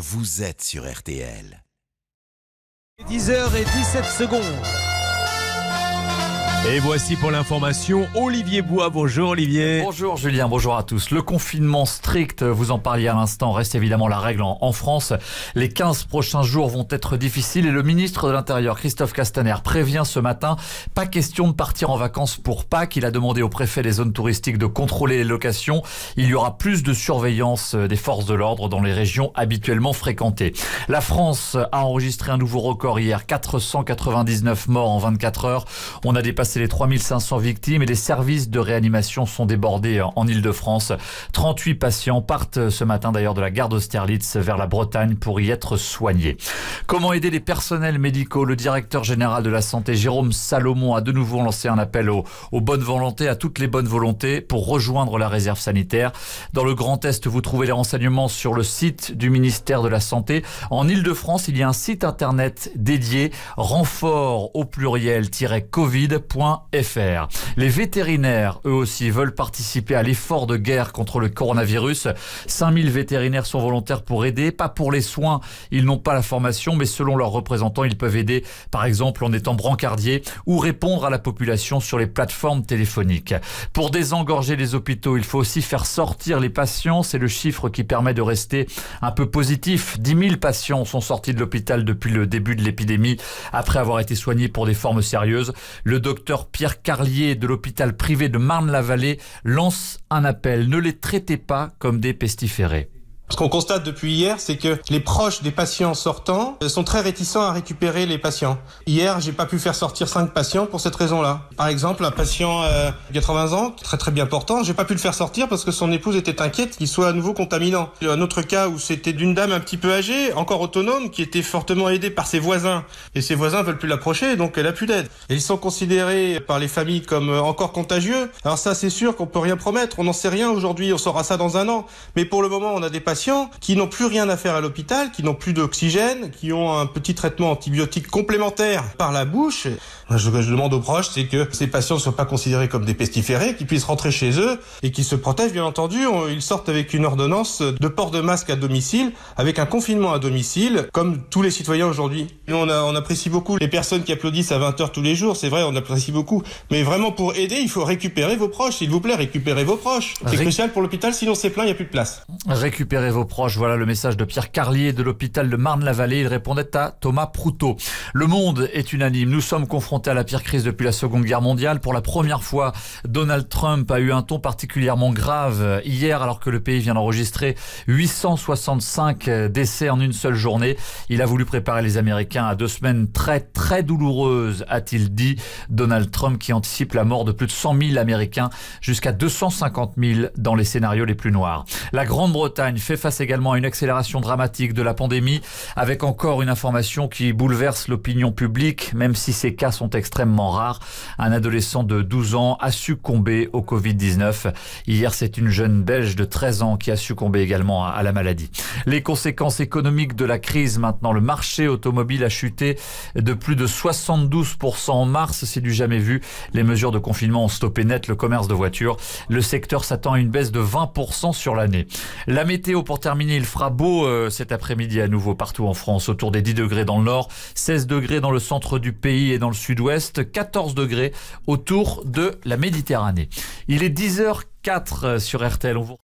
Vous êtes sur RTL. 10h et 17 secondes. Et voici pour l'information Olivier Bois. Bonjour Olivier. Bonjour Julien, bonjour à tous. Le confinement strict, vous en parliez à l'instant, reste évidemment la règle en, en, France. Les 15 prochains jours vont être difficiles et le ministre de l'Intérieur, Christophe Castaner, prévient ce matin, pas question de partir en vacances pour Pâques. Il a demandé au préfet des zones touristiques de contrôler les locations. Il y aura plus de surveillance euh, des forces de l'ordre dans les régions habituellement fréquentées. La France a enregistré un nouveau record hier, 499 morts en 24 heures. On a dépassé c'est les 3500 victimes et les services de réanimation sont débordés en Ile-de-France. 38 patients partent ce matin d'ailleurs de la gare d'Austerlitz vers la Bretagne pour y être soignés. Comment aider les personnels médicaux Le directeur général de la santé, Jérôme Salomon, a de nouveau lancé un appel aux, bonnes volontés, à toutes les bonnes volontés pour rejoindre la réserve sanitaire. Dans le Grand Est, vous trouvez les renseignements sur le site du ministère de la Santé. En Ile-de-France, il y a un site internet dédié, renfort au pluriel-covid.com .fr. Les vétérinaires, eux aussi, veulent participer à l'effort de guerre contre le coronavirus. 5000 vétérinaires sont volontaires pour aider, pas pour les soins. Ils n'ont pas la formation, mais selon leurs représentants, ils peuvent aider, par exemple, en étant brancardier ou répondre à la population sur les plateformes téléphoniques. Pour désengorger les hôpitaux, il faut aussi faire sortir les patients. C'est le chiffre qui permet de rester un peu positif. 10 000 patients sont sortis de l'hôpital depuis le début de l'épidémie, après avoir été soignés pour des formes sérieuses. Le docteur docteur Pierre Carlier de l'hôpital privé de Marne-la-Vallée lance un appel. Ne les traitez pas comme des pestiférés. Ce qu'on constate depuis hier, c'est que les proches des patients sortants euh, sont très réticents à récupérer les patients. Hier, j'ai pas pu faire sortir cinq patients pour cette raison-là. Par exemple, un patient euh, 80 ans, très très bien portant, j'ai pas pu le faire sortir parce que son épouse était inquiète qu'il soit à nouveau contaminant. Un autre cas où c'était d'une dame un petit peu âgée, encore autonome, qui était fortement aidée par ses voisins. Et ses voisins veulent plus l'approcher, donc elle a plus d'aide. Et ils sont considérés par les familles comme euh, encore contagieux. Alors ça, c'est sûr qu'on peut rien promettre, on n'en sait rien aujourd'hui, on saura ça dans un an. Mais pour le moment, on a des patients qui n'ont plus rien à faire à l'hôpital, qui n'ont plus d'oxygène, qui ont un petit traitement antibiotique complémentaire par la bouche. Ce que je demande aux proches, c'est que ces patients ne soient pas considérés comme des pestiférés, qu'ils puissent rentrer chez eux et qu'ils se protègent, bien entendu. Ils sortent avec une ordonnance de port de masque à domicile, avec un confinement à domicile, comme tous les citoyens aujourd'hui. On, on apprécie beaucoup les personnes qui applaudissent à 20h tous les jours, c'est vrai, on apprécie beaucoup. Mais vraiment, pour aider, il faut récupérer vos proches, s'il vous plaît, récupérez vos proches. C'est crucial pour l'hôpital, sinon c'est plein, il n'y a plus de place. Récupérer vos proches. Voilà le message de Pierre Carlier de l'hôpital de Marne-la-Vallée. Il répondait à Thomas Proutot. Le monde est unanime. Nous sommes confrontés à la pire crise depuis la Seconde Guerre mondiale. Pour la première fois, Donald Trump a eu un ton particulièrement grave hier, alors que le pays vient d'enregistrer 865 décès en une seule journée. Il a voulu préparer les Américains à deux semaines très, très douloureuses, a-t-il dit. Donald Trump qui anticipe la mort de plus de 100 000 Américains jusqu'à 250 000 dans les scénarios les plus noirs. La Grande-Bretagne fait face également à une accélération dramatique de la pandémie, avec encore une information qui bouleverse l'opinion publique, même si ces cas sont extrêmement rares. Un adolescent de 12 ans a succombé au Covid-19. Hier, c'est une jeune Belge de 13 ans qui a succombé également à la maladie. Les conséquences économiques de la crise maintenant. Le marché automobile a chuté de plus de 72% en mars. C'est du jamais vu. Les mesures de confinement ont stoppé net le commerce de voitures. Le secteur s'attend à une baisse de 20% sur l'année. La météo pour terminer, il fera beau euh, cet après-midi à nouveau partout en France, autour des 10 degrés dans le nord, 16 degrés dans le centre du pays et dans le sud-ouest, 14 degrés autour de la Méditerranée. Il est 10h04 sur RTL. On vous...